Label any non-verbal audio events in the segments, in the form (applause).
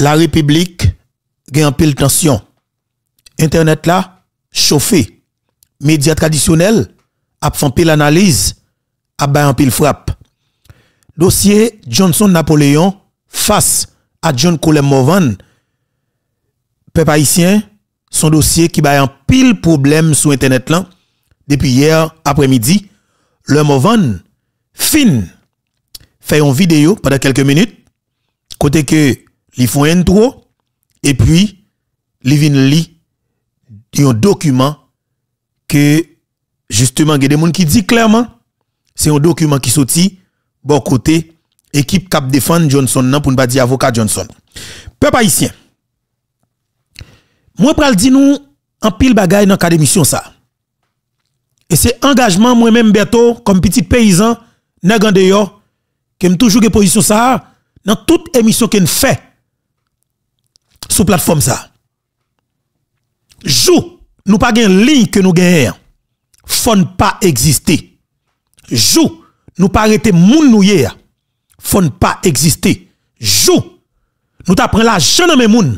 la republik gen an pil tansyon. Internet la, chofe. Media tradisyonel, ap fan pil analiz, ap bayan pil frap. Dosye Johnson-Napoleon, fase a John Coulombe-Morvan, pe paissyen, son dosye ki bayan pil problem sou internet lan, depi yer apremidi, le Morvan, fin. Faye yon video pade kelke minute, kote ke... Ils font intro et puis li vin li un document que justement il des gens qui dit clairement c'est un document qui sorti bon côté équipe cap défend Johnson nan pour ne pas dire avocat Johnson. Peuple haïtien. Moi pral di nous en pile bagaille dans cadre mission ça. Et c'est engagement moi même Berto comme petit paysan nèg en dehors que me toujours position ça dans toute émission qu'on fait Sou platform sa. Jou, nou pa gen lini ke nou gen her. Fon pa egziste. Jou, nou pa rete moun nou yer. Fon pa egziste. Jou, nou ta pren la jenome moun.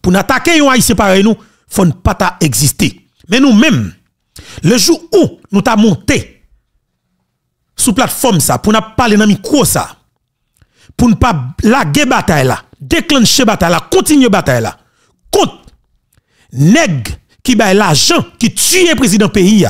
Pou na take yon a yi separe nou. Fon pa ta egziste. Men nou men, le jou ou nou ta monte. Sou platform sa. Pou na pale nan mikro sa. Pou nou pa la gebatay la. déclencher bataille là, continue bataille là. Contre nèg qui bail l'argent qui tue président pays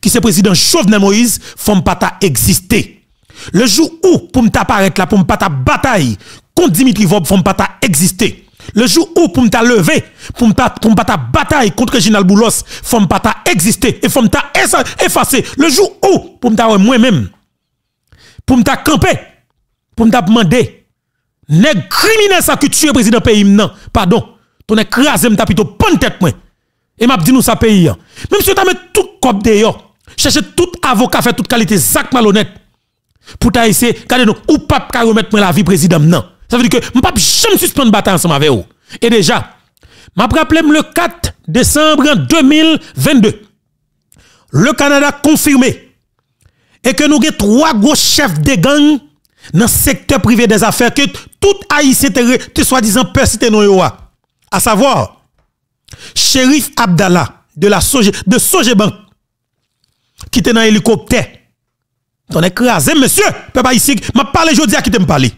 qui se président Jovenel Moïse, font pas ta exister. Le jour où pour m'apparaître là pour ta bataille contre Dimitri Vob font pas ta exister. Le jour où pour m'ta lever, pour m'ta pour ta bataille contre Ginal Boulos, font pas ta exister et font ta effacer. Le jour où pour ta moi-même pour ta camper, pour ta demander les criminels ça qui tuent le président pays non, pardon. Ton écrasé m'ta plutôt pon tête moi. Et m'a dit nous ça pays. Hein. Même si tu mets tout de dehors, cherchez tout avocat fait toute qualité sac malhonnête pour ta essayer garder nous ou pas ka remettre la vie président non. Ça veut dire que m'pa jamais suspendre bataille ensemble avec vous. Et déjà, m'a rappelé le 4 décembre 2022. Le Canada confirmé et que nous avons trois gros chefs de gang dans le secteur privé des affaires que tout haïtien te, soi-disant peur non non À savoir, shérif Abdallah de la qui était dans l'hélicoptère. Ton écrasé, monsieur, peuple ici, m'a parlé aujourd'hui à qui te parler.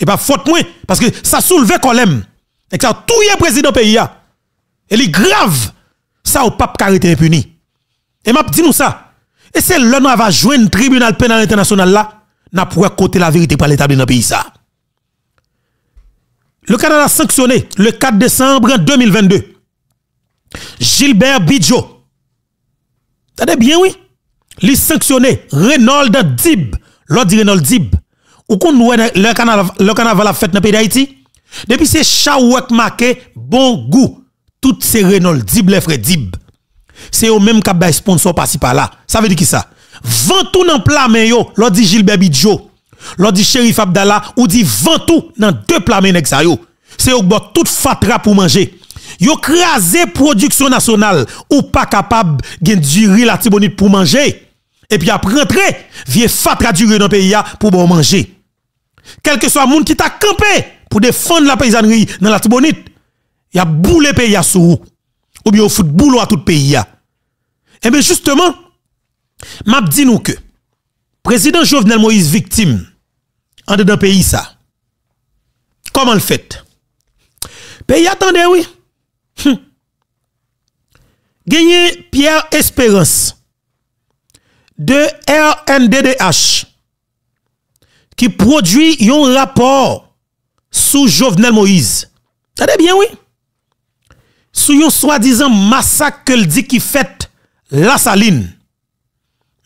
Et pas faute moi, parce que ça soulevait même. Et que ça tout le président pays. Et est grave, ça au pape qui a été impuni. Et m'a dit nous ça. Et c'est l'on va va joindre tribunal pénal international là, n'a pour côté la vérité par l'établir dans le pays ça le Canada a sanctionné le 4 décembre 2022 Gilbert Bidjo. T'as bien, oui? Il sanctionné Reynold Dib. L'autre dit Reynold Dib. Ou qu'on nous le Canada le la fête dans le pays d'Haïti? Depuis c'est Chawak Make, bon goût. Tout ces Reynold Dib, les frères Dib. C'est eux même qui sponsor par-ci par-là. Ça veut dire qui ça? Vent tout en plat, mais yo, l'autre dit Gilbert Bidjo. L'on dit shérif Abdallah, ou dit ventou dans deux plats C'est au toute fatra pour manger. Yo crasé production nationale ou pas capable de du la tibonite pour manger. Et puis après rentrer, vie fatra du riz dans pays pour bon manger. Quel que soit monde qui t'a campé pour défendre la paysannerie dans la tibonite, y a boule pays sous ou bien au foot boulot à tout pays Et bien justement, m'a dit nous que président Jovenel Moïse victime en dedans pays ça. Comment le fait? Pays attendez oui. Hum. Gagné Pierre Espérance de RNDDH qui produit un rapport sous Jovenel Moïse. Tade bien oui. Sous un soi-disant massacre que dit qui fait la saline.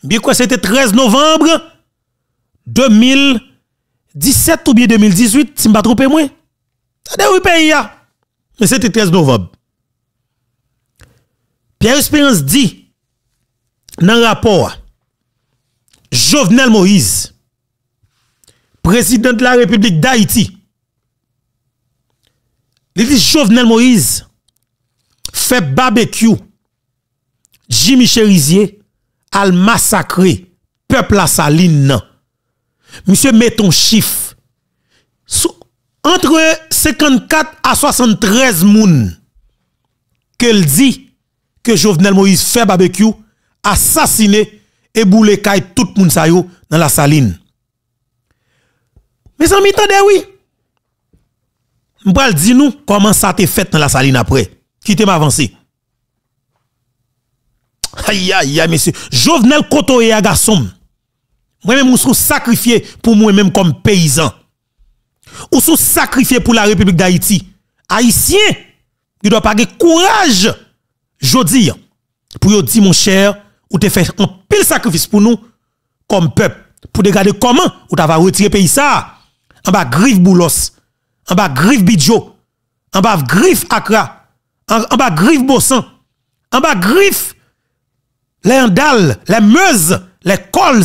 Bien quoi c'était 13 novembre 2000 17 ou bien 2018, si je ne peu moins. C'est oui pays Mais c'était 13 novembre. Pierre Espérance dit dans le rapport Jovenel Moïse, président de la République d'Haïti, il dit Jovenel Moïse fait barbecue Jimmy Cherizier a massacré peuple à saline Monsieur, met ton chiffre. entre 54 à 73 moun qu'elle dit que Jovenel Moïse fait barbecue, assassiné et boule tout moun sa dans la saline. Mes amis, tendez oui. M'bral dit nous comment ça te fait dans la saline après. Qui t'est Aïe, aïe, aïe, monsieur. Jovenel Koto et Agassom. Moi-même, je suis sacrifié pour moi-même comme paysan. Ou suis sacrifié pour la République d'Haïti. haïtien, ils doivent pas avoir courage, je dis, pour dire, mon cher, ou te fait un pile sacrifice pour nous, comme peuple, pour regarder comment ou t'as retirer pays ça. En bas, griffe Boulos, en bas, griffe Bidjo, en bas, griffe akra, en bas, griffe Bossan, en bas, griffe les andales, les Meuses, les Cols,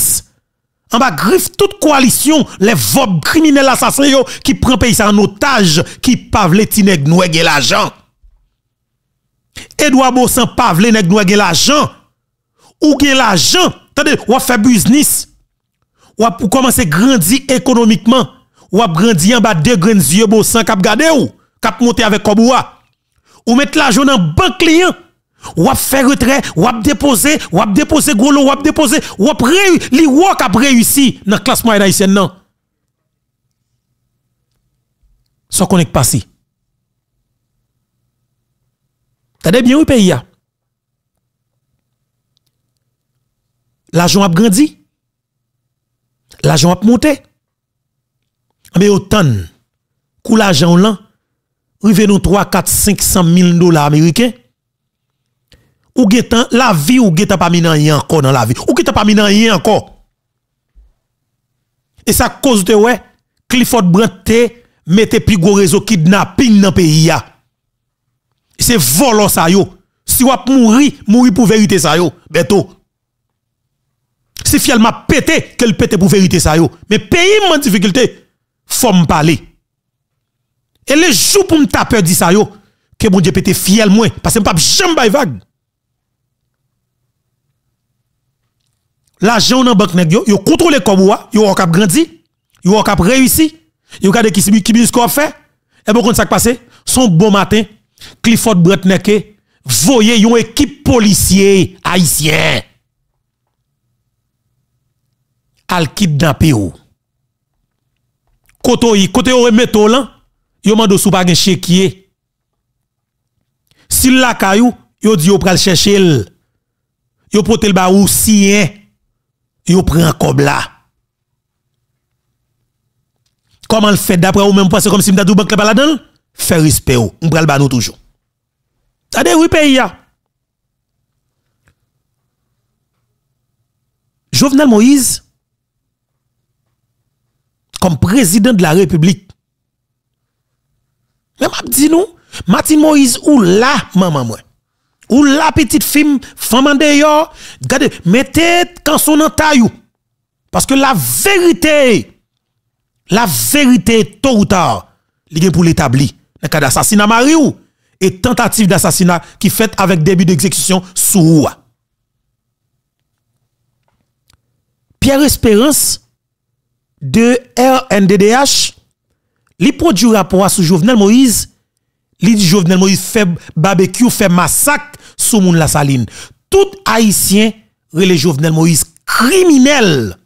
An ba gref tout koalisyon le vop kriminell asasrey yo ki pren peyi sa an otaj ki pavle ti neg noue gen l ajan. Edwa bo san pavle neg noue gen l ajan. Ou gen l ajan. Tande, wap fe biznis. Wap pou komanse grandi ekonomikman. Wap grandi an ba de grenzyo bo san kap gade ou. Kap monte ave kob ou a. Ou met l ajan nan bank liyan. ou à faire retrait, ou à déposer, ou à déposer golo, ou à déposer, ou à les wok a réussi dans le classement haïtienne non. ce qu'on est passé. T'as bien ou pays a. L'argent a grandi. L'argent a monté. Mais autant, kou l'argent là, rive nous 3, 4, 500 000 dollars américains. Ou ge tan, la vi ou ge tan pa mi nan yi an kon nan la vi. Ou ge tan pa mi nan yi an kon. E sa koz te we, Clifford Brent te, me te pi go rezo kidnapin nan pe yi ya. Se volo sa yo. Si wap mouri, mouri pou verite sa yo, beto. Se fiel ma pete, ke l pete pou verite sa yo. Me pe yi man difikilte, fom pale. E le jou pou mta pe di sa yo, ke moun je pete fiel mwen, pase mpa jambay vag. l'argent dans banque vous yo yo contrôler comme yo ont grandi yo ont réussi, réussi yo regardé qui qui bien fait et bon ça passé son bon matin Clifford Bretneke voyez une équipe policier haïtien al kidnappé. ou côté kote ou lan yon yo mando sou pas gen si la kayou yon di yo pral chercher Yon pote ba ou yon yo prend un là. Comment le fait d'après ou même C'est comme si m'ta dou banque là Fait respect ou, on prend ba nous toujours. Tade dit oui pays ya. Jovenel Moïse comme président de la République. Mais m'a dit nous, Martin Moïse ou là maman moi. Ou la petite femme, femme en yo, mettez quand son en Parce que la vérité, la vérité, tôt ou tard, il pour l'établir. Dans le cas d'assassinat Marie et tentative d'assassinat qui fait avec début d'exécution sous Pierre Espérance de RNDDH, li produit rapport à sous Jovenel Moïse Li Jovenel Moïse fait barbecue, fait massacre sous moun la saline. Tout haïtien relè Jovenel Moïse criminel,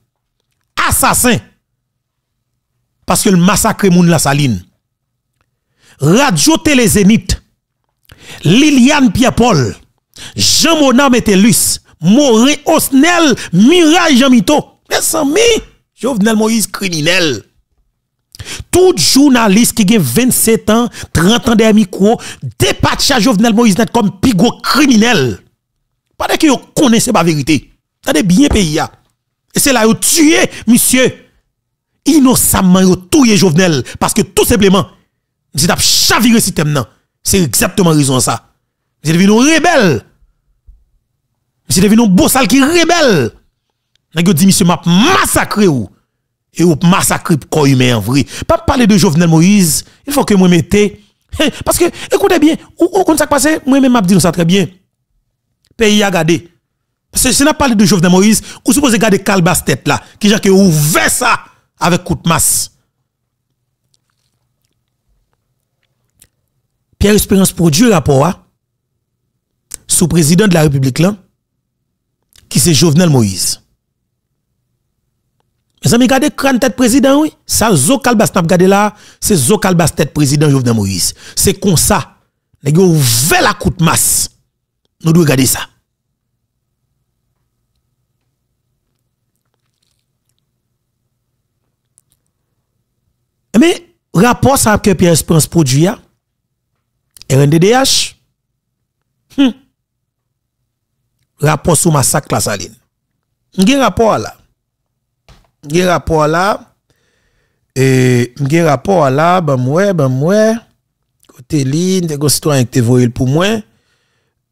assassin. Parce que le massacre moun la saline. Radio Télé Zénith, Liliane Pierre-Paul, Jean-Mona Metelus, Moré Osnel, Mirai Jamito. Mais sans mi, Jovenel Moïse criminel. Tout journaliste qui a 27 ans, 30 ans des micro, dépatcha Jovenel Moïse net comme pigo criminel. Pendant qui vous connaissez la vérité. Ça bien pays. Et c'est là où tué, monsieur. Innocemment, yon tué Jovenel. Parce que tout simplement, vous avez chaviré le système. C'est exactement raison ça. Vous devenu un rebelle. Vous devenu un beau sale qui rebelle. Vous dit, monsieur, m'a massacré et ou massacre corps humain en vrai. Pas parler de Jovenel Moïse, il faut que moi mette hein, parce que écoutez bien, ou comme ça passé, moi même m'a dit ça très bien. Pays a gardé. Parce que si on parlé de Jovenel Moïse, ou supposez garder Calbas tête là, qui j'ai ouvert ça avec coup de masse. Pierre Espérance produit rapport sous hein. sous président de la République là, qui c'est Jovenel Moïse. Mes amis, regardez crâne tête président, oui. Ça, Zo Kalbas, n'a regardé là, c'est Zo Kalbas tête président Jovenel Moïse. C'est comme ça. Nous avons ouvert la coup masse. Nous devons regarder ça. Mais, eh rapport ça que Pierre Spence produit, hein. RNDDH, hm. rapport sur massacre la saline. Il y un rapport là rapport à là et gye rapport la, ban mwen, ben mwen, kote li, des go qui te voyil pour moi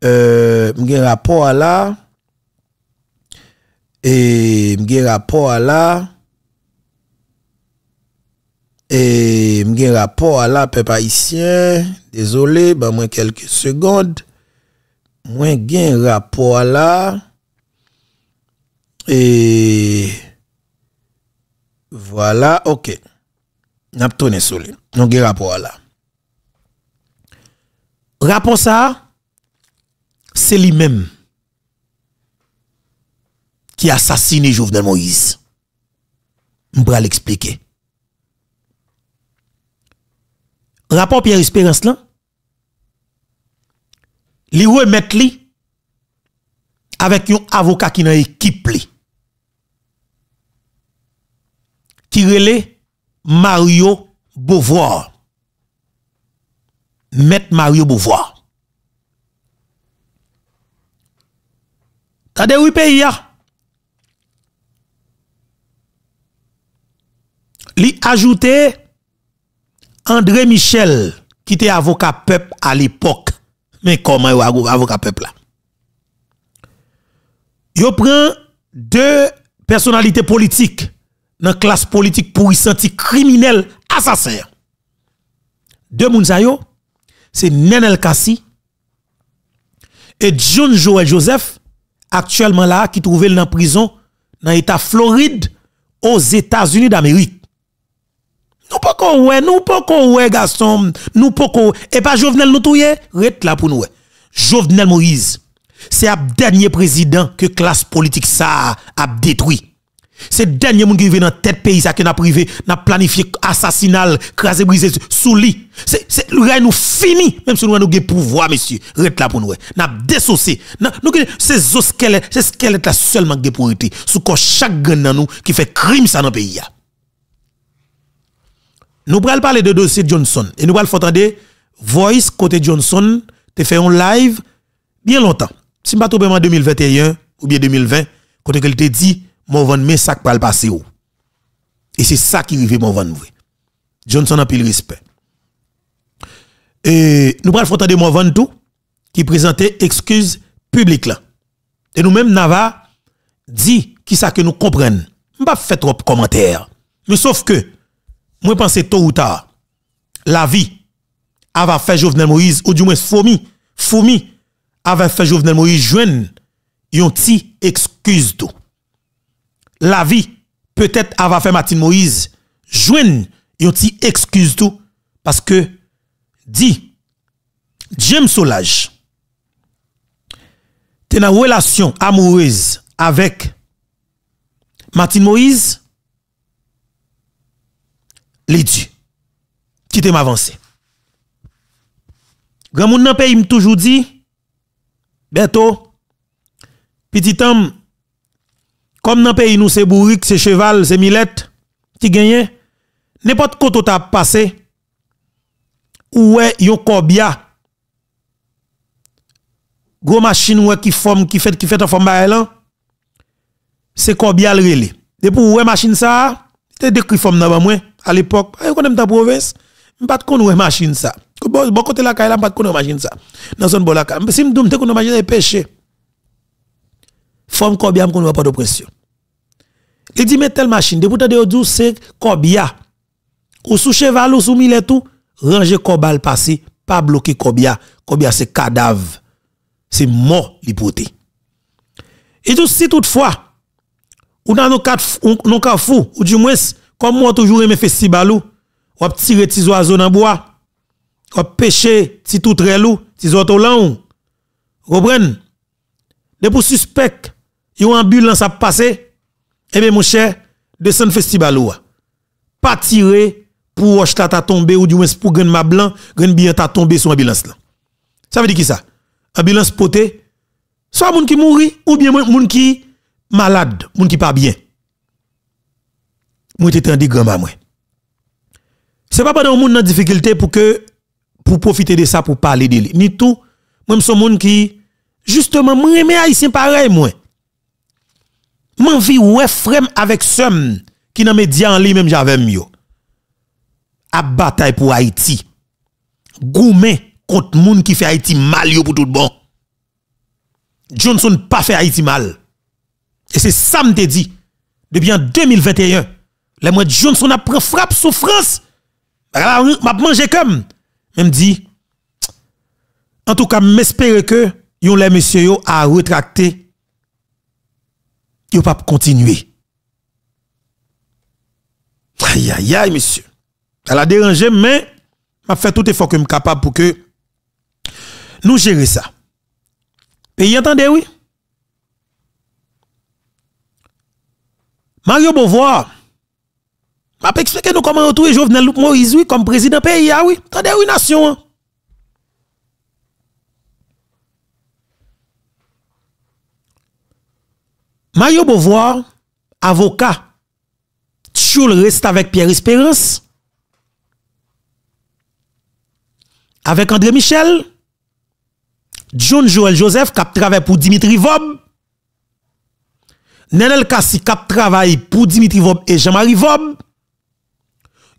e, gye rapport la, et rapport à la, et rapport à la, peuple haïtien désolé ben moi quelques secondes moi rapport gen rapport là. et... Voilà, ok. N'a tourné sur lui. Nous avons rapport là. Rapport ça, c'est lui-même qui a assassiné Jovenel Moïse. Je vais l'expliquer. Rapport Pierre Espérance là, remettre remet avec un avocat qui dans équipe Mario Beauvoir. mettre Mario Beauvoir. Tade oui pays Li ajoute André Michel qui était avocat peuple à l'époque. Mais comment est avocat peuple là? Yo prend deux personnalités politiques dans la classe politique pour y sentir criminel, assassin. Deux yo c'est Nenel Kassi et John Joel Joseph, actuellement là, qui trouvait dans prison dans l'État Floride aux États-Unis d'Amérique. Nous pas qu'on ouais, nous pas qu'on ouais, garçon, nous pas qu'on et pas Jovenel nous là pour nous. Jovenel Moïse, c'est le dernier président que classe politique ça a détruit. C'est dernier monde qui vient dans tête pays qui a privé, n'a planifié assassinat, crasé brisé sous lit. C'est le nous fini même si nous avons pouvoir monsieur, reste là pour nous. N'a désaucé. Nous c'est ce squelette, c'est est là seulement pour été sous qu'on chaque gang dans nous qui fait crime ça dans pays Nous pral parler de dossier Johnson et nous parlons de entendre voice côté Johnson te fait un live bien longtemps. Si pas en 2021 ou bien 2020 côté qu'elle te dit mon van mais ça pas le passer et c'est ça qui arrive mon van Johnson a pile respect et nous parlons de mon van tout qui présentait excuse publique là et nous même nava dit qui que nous comprenons pas fait trop commentaires mais sauf que moi pense tôt ou tard la vie avait fait Jovenel Moïse ou du moins Fomi Fomi avait fait Jovenel Moïse jeune yon ti excuse tout la vie, peut-être avant fait Martin Moïse, Jouen une ti excuse tout, parce que, dit, James Solage, t'es dans une relation amoureuse avec Martin Moïse, les dieux, qui t'aime avancer. Grand monde dans pays m'a toujours dit, bientôt, petit homme, comme dans le pays, nous, c'est bourrique, c'est cheval, c'est millette, qui gagne. N'importe quoi tu as passé, ou est yon corbia. Gros machine ouais qui forme, qui fait, qui fait en forme là, c'est Kobia le relais. Et pour ouais machine ça, c'était décrit forme dans moi à l'époque. Ah, je connais ta province, je pas est machine ça. Bon côté la caille là, je pas connais machine ça. Dans zone bon la caille. Si me doum te connais machine pêché forme Kobia qu'on ne de pression. Il dit mais telle machine, depuis de c'est Kobia. Ou sous cheval ou sous mille tout, ranger Kobal passé, pas bloquer Kobia. Kobia c'est cadavre. C'est mort l'ipoté. Et tout si toutefois ou dans nos quatre nos fou ou du moins comme moi toujours aimé festival ou ou tirer des oiseaux dans bois ou pêcher tis tout très loup oiseaux autres là ou pour suspect une ambulance a passé, eh bien, mon cher, de son festival ou. Pas tiré pour Ochta t'a tombé ou du moins pour ma Blanc, Gren bien t'a tombé sur ambulance là. Ça veut dire qui ça? Ambulance poté, soit moun qui mourit ou bien moun qui malade, moun qui pas bien. Moi t'en dit grand moi. C'est pas pendant moun en difficulté pour que pour profiter de ça pour parler de lui. Ni tout, même son monde qui justement moi aimé haïtien pareil moi vie ouais frem avec ceux qui nan média en ligne même j'avais yo. À bataille pour Haïti. Goumé contre moun qui fait Haïti mal yo pour tout bon. Johnson pas fait Haïti mal. Et c'est ça te dit depuis en 2021. Les mois Johnson a pris frappe souffrance. Bah, m'a mangé comme même dit en tout cas m'espérer que yon les monsieur yo a retracté a pas continuer. Aïe, aïe, aïe, monsieur. Elle a dérangé, mais m'a fait tout effort que je suis capable pour que nous gérions ça. Pays entendez, oui? Mario Beauvoir, m'a expliqué nous comment retrouver Jovenel Moïse, oui, comme président pays, ah oui. Attendez, oui, nation. Hein. Mario Beauvoir, avoka, tchoul reste avèk Pierre Espérance, avèk André Michel, John Joël Joseph kap travè pou Dimitri Vaub, nenè lka si kap travè pou Dimitri Vaub e Jean-Marie Vaub,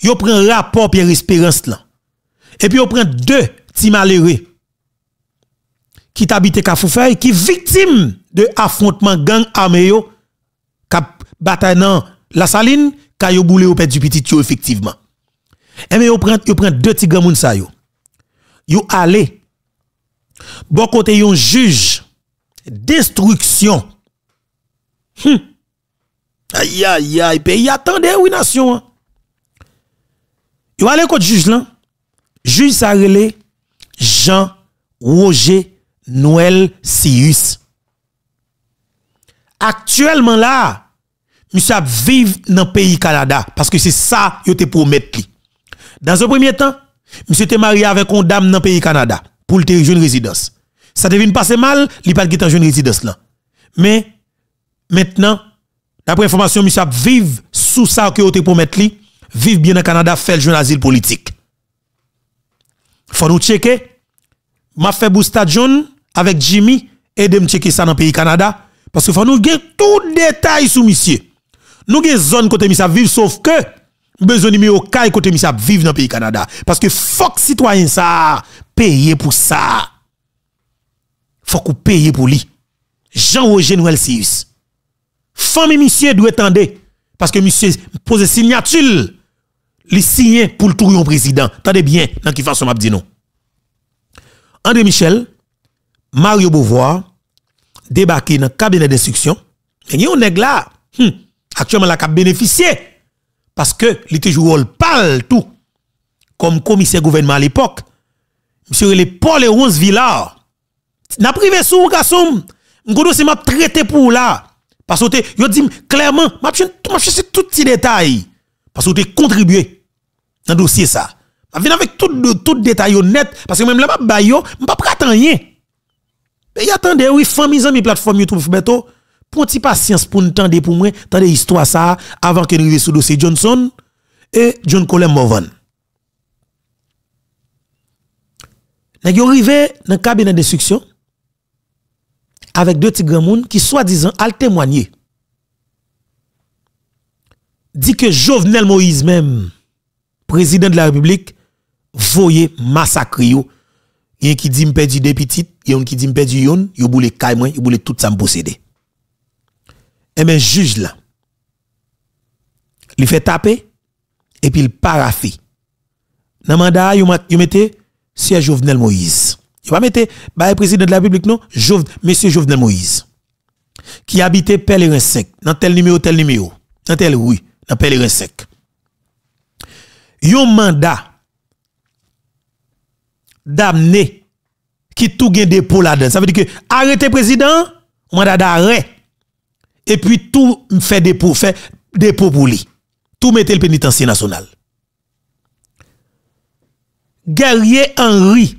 yo pren rapport Pierre Espérance lan. Epi yo pren dè ti malerè. qui habite Kafoufeuille, qui victime de affrontement gang armé cap bataille dans la saline, kayo boule au pè du petit yo effectivement. Et eh mais yo prend prend deux tigres moun sa yo. Yo aller, bon côté yon juge destruction. Hm, Aïe aïe aïe pays attendez oui nation. Hein. Yo allez contre juge là. Juge ça Jean Roger Noël Sius. Actuellement là, monsieur vive dans le pays Canada parce que c'est ça que te promettre Dans un premier temps, M. était marié avec une dame dans le pays Canada pour le une résidence. Ça devine passer mal, il pas de jeune résidence là. Mais maintenant, d'après information monsieur vive sous ça que te promettre li, vivre bien le Canada, faire jeune asile politique. Faut nous checker. M'a fait stade jeune avec Jimmy et de checker ça dans le pays Canada. Parce que faut nous avons tout détail sur monsieur. Nous avons zone côté monsieur vivre, sauf que besoin numéro cas côté monsieur vivre dans le pays Canada. Parce que fuck citoyen ça, payer pour ça. Faut payer pour lui. Jean-Roger Noël Sius. Famille monsieur doit attendre. Parce que monsieur pose signature. Il signe pour le tour président. Tendez bien dans qui façon m'a dit non. André Michel, Mario Beauvoir débarqué dans le cabinet d'instruction. Et yon nèg là, hmm, actuellement la a bénéficié, parce que il était joué pal tout comme commissaire gouvernement à l'époque. Monsieur le Paul et 11 Villard. N'a privé sous garçon, m'godo m'a traité pour là parce que yon dit clairement m'a cherché tout petit détails, parce que tu contribué dans dossier ça. M'a vin avec tout tout détail honnête parce que même là m'a ne m'a pas rien. Mais attendez, oui, famille, amis, plateforme YouTube, Fbeto, pour petit patience pour nous tendre pour moi, histoire ça, avant que nous arrivions sur le dossier Johnson et John Coleman Morvan. Nous arrivé dans le cabinet d'instruction avec deux tigres moun qui soi-disant ont témoigné Dit que Jovenel Moïse même, président de la République, voyait massacre. Il qui dit me perdu des petites yon qui dit perdu yon, yon boule kay mwen, yon boule tout ça me posséder. Et eh ben juge là. Il fait taper et puis il paraffé. Dans mandat, yon mette Sir Jovenel Moïse. Yon va mettre le président de la République non, monsieur Jovenel Moïse. Qui habitait Pèlerin 5, dans tel numéro, tel numéro, dans tel rue, dans Pèlerin 5. Yon mandat d'amener ki tou gen depo la den. Sa ve di ke, arete prezident, mwanda da arete. E pi tou fè depo pou li. Tou mwete l penitensye nasyonal. Gerye Henry,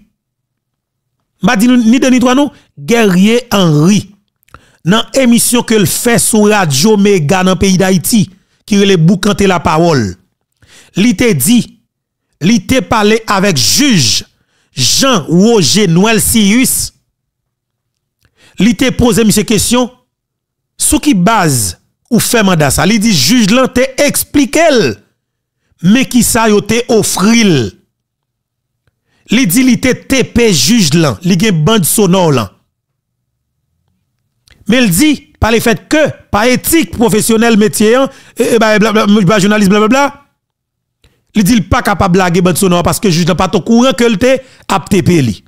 mwa di nou ni denitwa nou, Gerye Henry, nan emisyon ke l fè sou radio me gane an peyi d'Haïti, ki rele bou kante la parol. Li te di, li te pale avek juj, Jean Ouagé Nouel Siyus, li te pose misye kesyon, sou ki baz ou fe mandasa, li di juj lan te eksplikel, me ki sa yo te ofril. Li di li te tepe juj lan, li gen band sonor lan. Me li di, pa le fet ke, pa etik, profesyonel, metye, bla bla bla, jounalist, bla bla bla. Il dit pas capable de blaguer Bensonor parce que le juge n'a pas ton courant que le apte peli.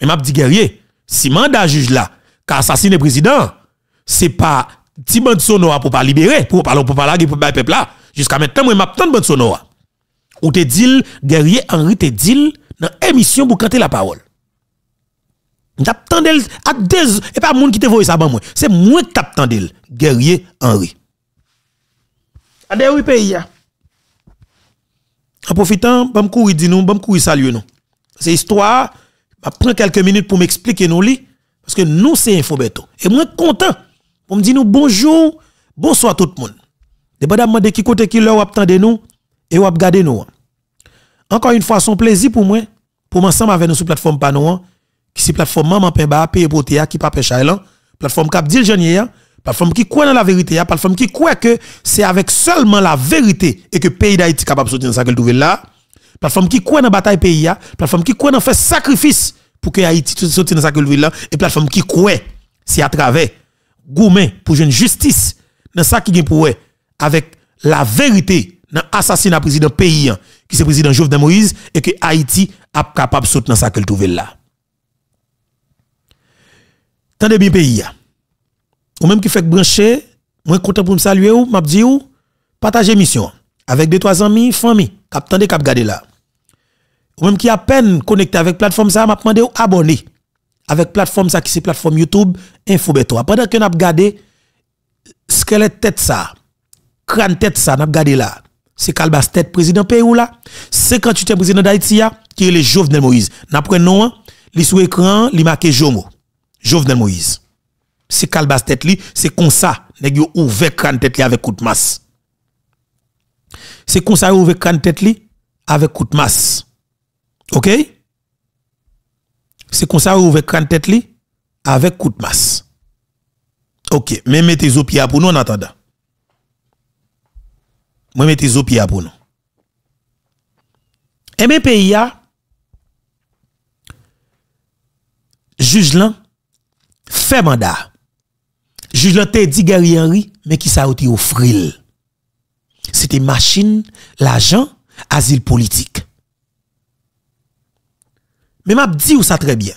Mais e m'a dit guerrier, si mandat juge là, qui assassiné président, c'est pas ti Bensonor pour pas libérer, pour pas pour pas blaguer pour peuple là. Jusqu'à maintenant moi bande Bensonor. Ou te dit guerrier Henri te dit dans émission pour canter la parole. T'attendel à deux et pas monde qui te voyait ça moi. C'est moi qui t'attendel guerrier Henri. Adé oui pays en profitant, bam courir dit nous, bam courir saluer nous. C'est histoire, m'a bah, prend quelques minutes pour m'expliquer nous li parce que nous c'est info beto. Et moi content pour me dire nous bonjour, bonsoir tout le monde. Dépendamment de qui côté qui leur attendez nous et ou regardez nous. Hein. Encore une fois, son plaisir pour moi pour m'ensemble avec nous sur plateforme Panon hein, qui c'est plateforme Maman Pemba paye pour qui pas pêche hein. plateforme Cap Dil plateforme qui croit dans la vérité, plateforme qui croit que c'est avec seulement la vérité et que le pays d'Haïti est capable de soutenir ça qu'elle trouve là, plateforme qui croit dans la bataille pays, la plateforme qui croit dans faire sacrifice pour que Haïti soutienne dans ça qu'elle trouve là, et plateforme qui croit, c'est à travers Goumen, pour une justice dans ça qui est pour avec la vérité dans l'assassinat président pays, qui le président Jovenel Moïse, et que Haïti est capable de soutenir ça qu'elle trouve là. Tendez bien pays ou même qui fait brancher, moi content pour me saluer ou m'a dit ou partager mission avec deux trois amis, famille, cap tendez cap garder là. Ou même qui a peine connecté avec plateforme ça, m'a demandé ou abonner avec plateforme ça qui c'est plateforme YouTube Infobeto. Pendant que ce regardé est tête ça, crâne tête ça, n'a regardé là. C'est Calbas tête président Pérou là, 58e président d'Haïti qui est le Jovenel Moïse. N'a il non, hein? li sous écran, li marqué Jomo. Jovenel Moïse c'est calbas tête li, c'est comme ça, nèg yo ouvert tête avec coup masse. C'est comme ça ouvert crâne tête avec coup masse. OK C'est comme ça ouvert crâne tête avec coup masse. OK, mais mettez au pied pour nous on attendant. Moi mettez au pied pour nous. Et eh mes pays juge là fait mandat. Juge l'anté dit Gary Henry, mais qui ça a au fril. C'était machine, l'agent, asile politique. Mais m'a dit ou ça très bien.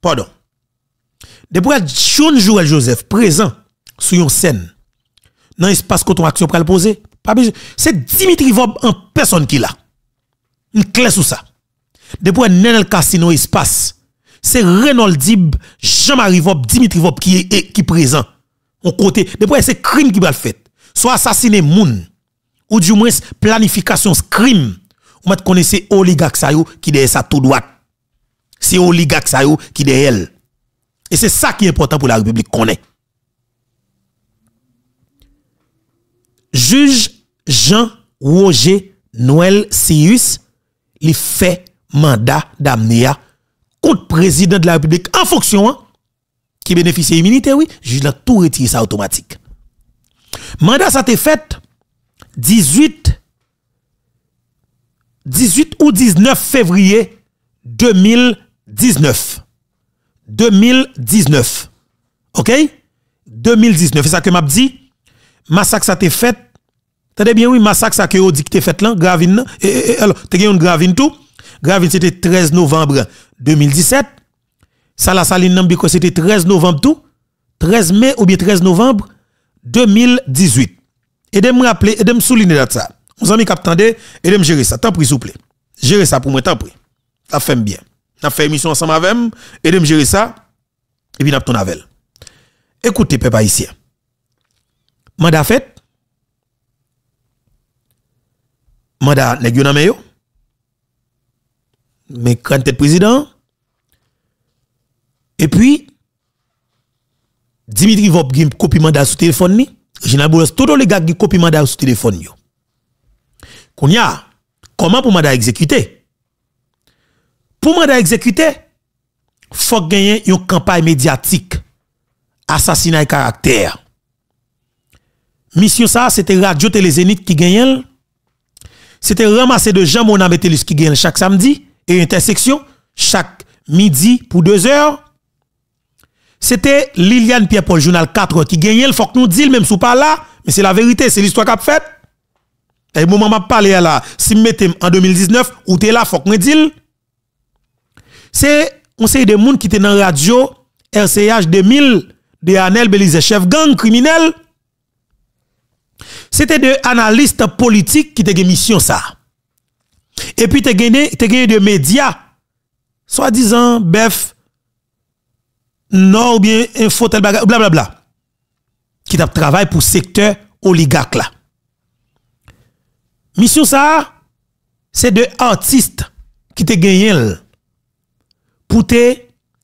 Pardon. Depuis que John Joël Joseph présent sur une scène, dans l'espace qu'on action pour le poser, c'est Dimitri Vob en personne qui l'a. Une clé sous ça. Depuis que Nenel Cassino espace, c'est Renold Dib, Jean-Marie Vop, Dimitri Vop qui est qui présent. On côté, depuis c'est crime qui va le fait. Soit assassiner moun ou du moins planification crime. On va connaître oligarque yo qui derrière ça tout droit. C'est oligarque qui derrière elle. Et c'est ça qui est important pour la République qu'on est. Juge Jean Roger Noël Sius, il fait mandat d'amener contre président de la République en fonction, hein, qui bénéficie immunité, oui, juge là tout retiré ça automatique. Mandat ça t'est fait 18, 18 ou 19 février 2019. 2019. OK? 2019. C'est ça que m'a dit. Massacre ça t'est fait. T'as bien, oui, massacre ça que été dit que fait là, gravine. alors, t'es gagné une gravine tout gravité c'était 13 novembre 2017. Salasaline Saline Nambiko, c'était 13 novembre tout. 13 mai ou bien 13 novembre 2018. Et de me rappeler, et de me souligner ça. Mon ami attendez, et de me gérer ça. Tant pris s'il vous plaît. Gérer ça pour moi, tant pris Ça fait bien. On fait émission ensemble avec moi, et de gérer ça. Et puis, on pas Écoutez, peuple haïtien. Manda fait. Manda nest yo mais quand tu es président, et puis, Dimitri Vop a le mandat sur téléphone, ni, pas Boulos, tous les gars qui copie mandat sur téléphone. Kounia, comment pour mandat exécuter? Pour mandat exécuter, faut gagner une campagne médiatique. Assassinat et caractère. Mission ça, c'était Radio Zénith qui gagnait. C'était ramasser de gens mon qui gagnait chaque samedi et intersection chaque midi pour deux heures. C'était Liliane Pierre-Paul Journal 4 qui gagnait Il faut que nous disions, même si pas là, mais c'est la vérité, c'est l'histoire qu'a faite. Et moment m'a parlé là, si mettez en 2019 ou t'es là faut que nous disions. C'est on sait des monde qui était dans la radio RCH 2000 de Anel Belize, chef gang criminel. C'était des analystes politiques qui étaient mission ça. Et puis, tu as gagné, de médias. Soi-disant, bef, non ou bien info, tel bagage, blablabla. Qui travaillent pour pour secteur oligarque là. Mission ça, c'est de artistes qui te gagné pour te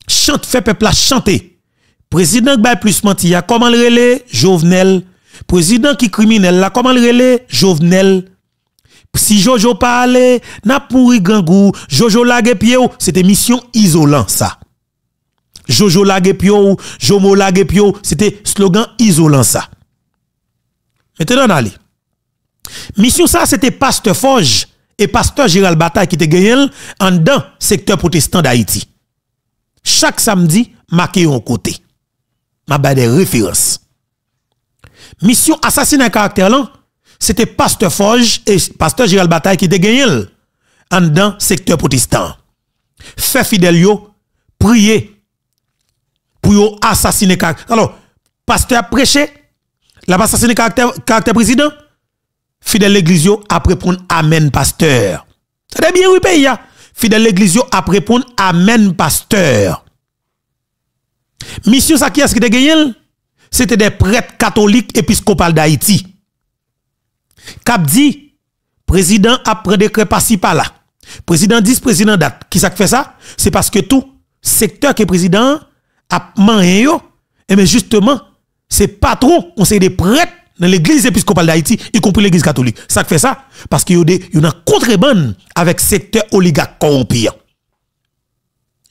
chanter, faire peuple à chanter. Président qui plus menti, comment le relais Jovenel. Président qui criminel là, comment le relais Jovenel. Si Jojo pa ale, napouri gangou, Jojo lage pye ou, se te misyon isolan sa. Jojo lage pye ou, Jomo lage pye ou, se te slogan isolan sa. Meten an ale. Misyon sa se te paste foj, e paste Jiral Bata ki te genyel, an dan sektor protestant da Haiti. Chak samdi, maki yon kote. Mabade referans. Misyon asasine an karakter lan, c'était Pasteur Forge et Pasteur Gérald Bataille qui étaient en dans secteur protestant. Fait fidèle prier pour assassiner caractère. Alors, Pasteur a prêché, l'a assassiné caractère, président. Fidèle l'église a répondre Amen, Pasteur. C'est bien, oui, pays. Hein. Fidèle l'église a répondre Amen, Pasteur. Monsieur ça qui est-ce qui C'était des prêtres catholiques épiscopales d'Haïti. Cap dit, président après décret par par-là. Président dit président date. Qui ça fait ça? C'est parce que tout secteur que président a mangé et eh mais ben justement, c'est patron, on sait des prêtres dans l'église épiscopale d'Haïti, y compris l'église catholique. Ça fait ça parce qu'il y a une contrebande avec secteur oligarque corrompu.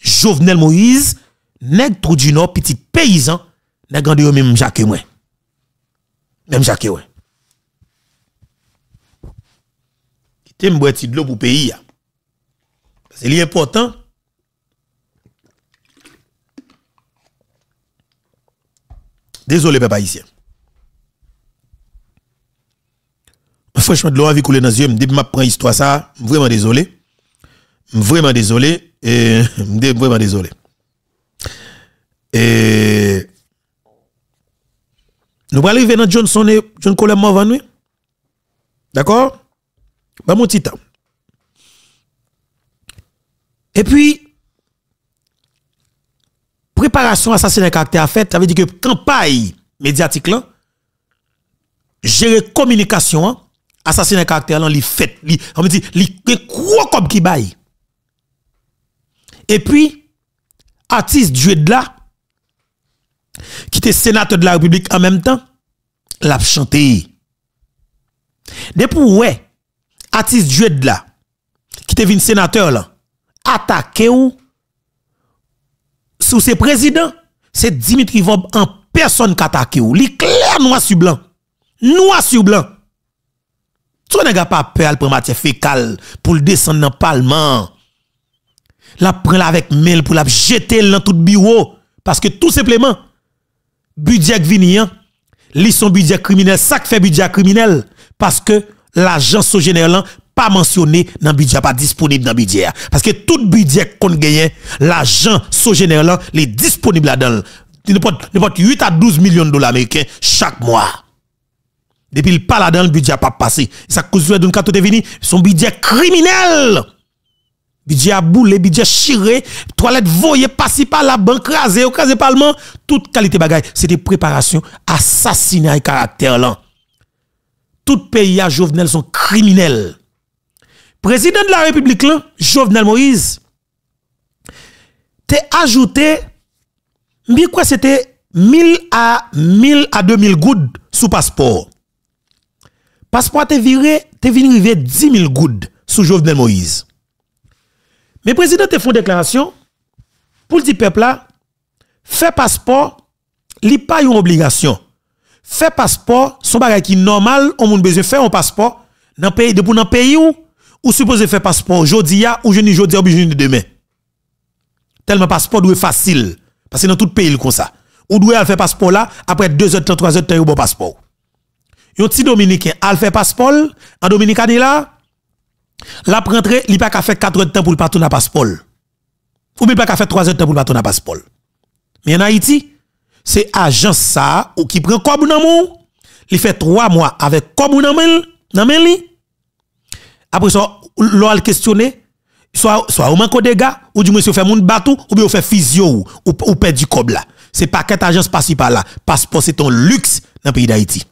Jovenel Moïse, nèg trou du nord, petit paysan, nèg gandé même Jacques Même Jacques te m'boit de l'eau pour pays. C'est que important. Désolé, papa ici. Franchement, de l'eau a coulé dans les yeux. Depuis que je prends l'histoire, ça, vraiment désolé. Vraiment désolé. Et (laughs) vraiment désolé. Et nous allons arriver dans Johnson et John Coleman nous. D'accord mon Et puis, préparation assassinat caractère fait, ça veut dire que campagne médiatique là, gérer communication, hein, assassinat caractère là, li fait, on me dit, comme qui baille. Et puis, artiste Dieu de là, qui était sénateur de la République en même temps, l'a chanté. Depuis ouais, Atis de là, qui était vint sénateur là, attaqué ou, sous ses présidents, c'est Dimitri Vob en personne qui attaque ou. Li clair noir sur blanc. Noir sur blanc. Tu n'as pas peur pour matière fécale, pour le descendre dans le parlement. La prendre avec mail pour la jeter dans tout bureau. Parce que tout simplement, budget vini, hein, li son budget criminel, ça fait budget criminel. Parce que L'agent so général pas mentionné dans budget pas disponible dans budget parce que tout budget qu'on gagne l'agent so général est disponible là-dedans n'importe 8 à 12 millions de dollars américains chaque mois depuis le pas là-dedans le budget pas passé ça cause d'une tout est son budget criminel budget à boule budget chiré toilette voyées, passer par la banque rasé au parlement toute qualité bagaille c'était préparation assassinat et caractère là tout pays à Jovenel sont criminels. Président de la République, là, Jovenel Moïse, t'es ajouté, mais quoi c'était 1000 à 1000 à 2000 gouttes sous passeport. Passeport t'es viré, t'es venu arriver 10 000 gouttes sous Jovenel Moïse. Mais président te font déclaration pour le peuple là, fait passeport, li pas une obligation faire passeport, son bagage qui normal, on a besoin faire un passeport, dans pays, de pour dans pays où, ou supposé faire passeport, jodi ya, ou jeudi jodi ou de demain. Tellement passeport doit facile, parce que dans tout pays, il comme ça. Ou doit faire passeport là, après deux heures, trois heures, t'as eu bon passeport. Yon petit dominicain, al fait passeport, en dominicani là, la il n'y pas qu'à faire quatre heures de temps pour le partout le passeport. Ou bien pas qu'à faire trois heures de temps pour le partout le passeport. Mais en Haïti, c'est l'agence qui prend comme dans il fait trois mois avec comme dans dans après ça l'a questionné soit soit au manque de gars ou du monsieur fait moun batou ou bien fait physio ou ou perd du cob là c'est pas qu'une agence passe par là passeport c'est ton luxe dans le pays d'Haïti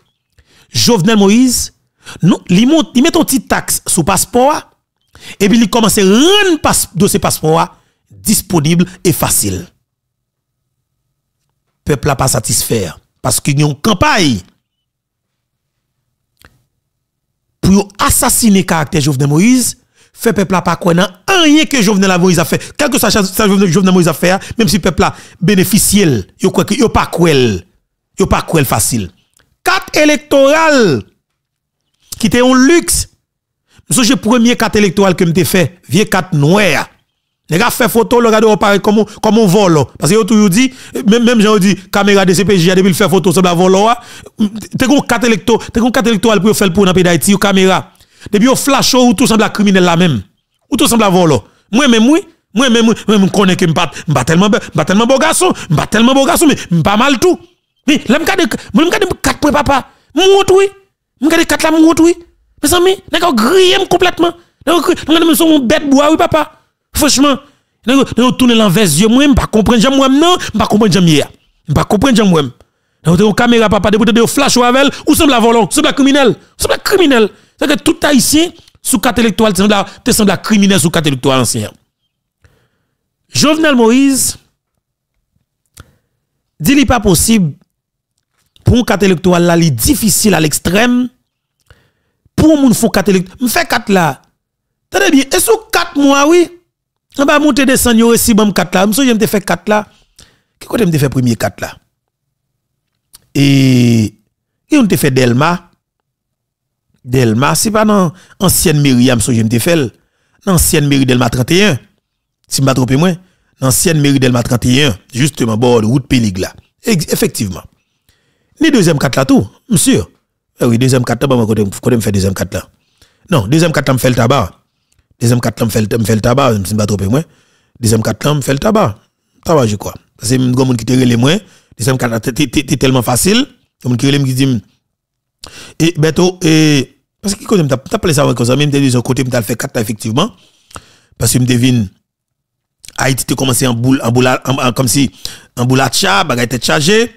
Jovenel Moïse il met un petit taxe sur passeport et puis il commence à rendre passe dossier passeport disponible et facile peuple n'a pas satisfaire. Parce qu'il y a une campagne pour assassiner le caractère Jovenel Moïse, fait peuple n'a pas quoi rien que Jovenel Moïse a fait. Quel que soit Jovenel Moïse a fait, hein, même si le peuple a bénéficié, il n'y a pas quoi. Il pas quoi facile. quatre électorales qui était en luxe. Je suis le premier quatre électorales que je fait, vieux quatre noirs les gars font photo, le gars doit apparaître comme, comme on vole. Parce que toujours dit, même, même j'ai dit, caméra de CPJ, depuis le fait photo, semble va voler. T'es qu'on quatre électro, t'es qu'on quatre électoral pour faire pour dans pays d'Haïti, ou caméra. Depuis au flash ou tout semble criminel là même. Ou tout semble voler. Moi même oui, moi même moi même connais que m'bat m'bat tellement m'bat tellement beau garçon, m'bat tellement beau garçon mais pas mal tout. Mais là m'gade moi m'gade quatre pour papa. moi oui. M'gade quatre là m'monte oui. Mes amis, n'a grillé complètement. N'a grillé, m'gade me son bête bois oui papa. Franchement, nous tourné l'envers yeux moi, pas comprends jamais moi non, pas Je jamais Pas Nous caméra papa flash ou avec ou semble volant, semble criminel, semble criminel. C'est que tout haïtien sous carte électorale te criminel sous carte ancien. Jovenel Moïse dit n'est pas possible pour un carte là, difficile à l'extrême. Pour un monde me fait quatre. là. bien, et sous quatre mois oui, on ah va bah, monter descendre, je vais aussi 4 là. Je vais me faire 4 là. Qui est-ce que je fait premier 4 là Et on te fait Delma. Delma, c'est pas dans l'ancienne mairie, je vais me faire. l'ancienne mairie Delma 31. Si je me trompe moins. l'ancienne mairie Delma 31, justement, bord de route Pélig Effectivement. Ni deuxième 4 là tout, monsieur. Eh oui, deuxième 4 là, je vais me faire deuxième 4 là. Non, deuxième 4 là, je vais me faire le tabac. Deuxième 4 ans, me fait le tabac, je ne suis pas trompé moi. Deuxième 4 ans, me fait le tabac. Tabac je crois. C'est un grand monde qui te relé moi. Deuxième 4 ans, c'était tellement facile. Comme qui relé me dit et eh, Beto eh, parce que quand je t'ai parlé ça avec ça, même de son côté, je fait 4 ans effectivement. Parce que je me devine, Haïti te commencé en boule, en boule, comme si, en boule à tcha, bagay te chargé.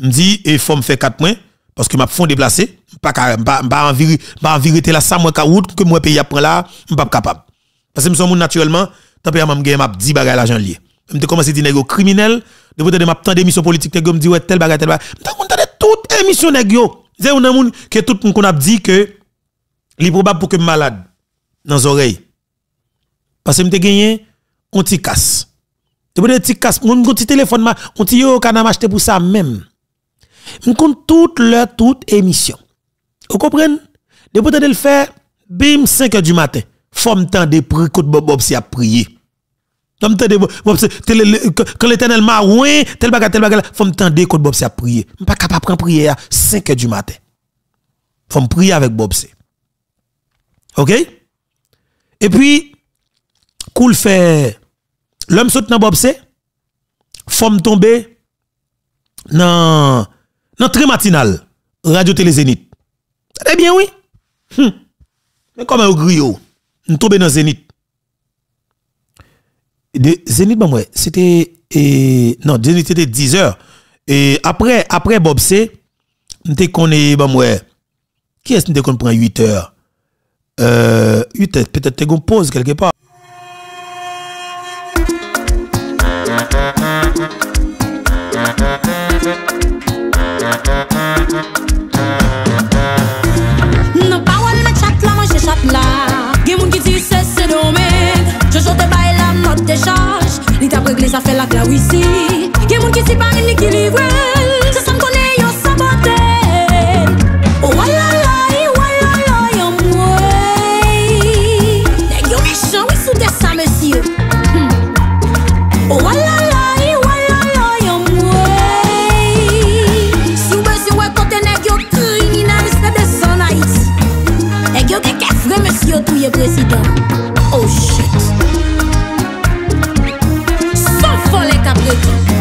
Je me dis, et eh, faut me faire 4 mois. Parce que m'a fond déplacé, pas pas en envie pas en rester là ça moi ka route que moi pays prend là, pas capable. Parce que me sont naturellement, tempérament gagne m'a dit bagarre l'argent lié. Me te commencer dire nèg criminel, de peut de m'a tant d'émission politique te me dit ouais tel bagarre tel bagarre. Me toute émission nèg yo. C'est un monde que tout monde qu'on a dit que li probable pour que malade dans oreille Parce que m'te gagné on t'y casse. Tu peux dire t'y casse, mon petit téléphone, on t'y yo canam acheté pour ça même. Je compte toute l'heure, toute émission. Vous comprenez? Depuis que le faire, bim, 5 h du matin. Forme temps de prier, côté Bob Bob a prié. quand l'éternel m'a oué, tel baga, tel baga, temps de Bob a prié. Je ne suis pas capable de prendre à 5 h du matin. Femme prier avec Bob OK? Et puis, cool fait, l'homme saute dans Bob si, femme tomber dans l'entrée matinal, Radio Télé Zénith. Eh bien, oui. Hum. Mais comment au griot, nous tombons dans Zénith. De Zénith, ben c'était. non, Zénith c'était 10h. Et après, après Bob C, nous connaissons, ben qui est-ce que nous prend 8h? 8h, peut-être qu'on pause quelque part. Nopawal me chakla manje chakla Gen moun ki ti se se domen Chou chote bay la not te chanj Ni tap regle sa fe la kla wisi Gen moun ki si parin ni ki li wè Pouye prezidor Oh shit Fofo le kapretor